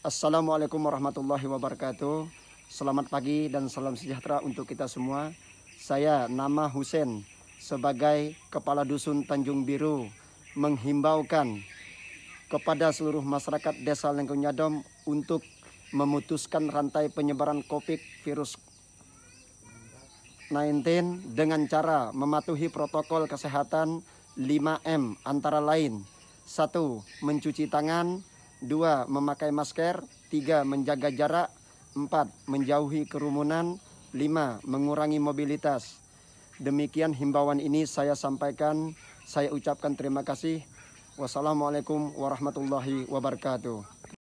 Assalamualaikum warahmatullahi wabarakatuh. Selamat pagi dan salam sejahtera untuk kita semua. Saya nama Husen sebagai Kepala Dusun Tanjung Biru menghimbaukan kepada seluruh masyarakat Desa Lengkung Nyadom untuk memutuskan rantai penyebaran COVID virus 19 dengan cara mematuhi protokol kesehatan 5M antara lain 1. Mencuci tangan dua memakai masker, tiga menjaga jarak, empat menjauhi kerumunan, lima mengurangi mobilitas. Demikian himbauan ini saya sampaikan, saya ucapkan terima kasih. Wassalamualaikum warahmatullahi wabarakatuh.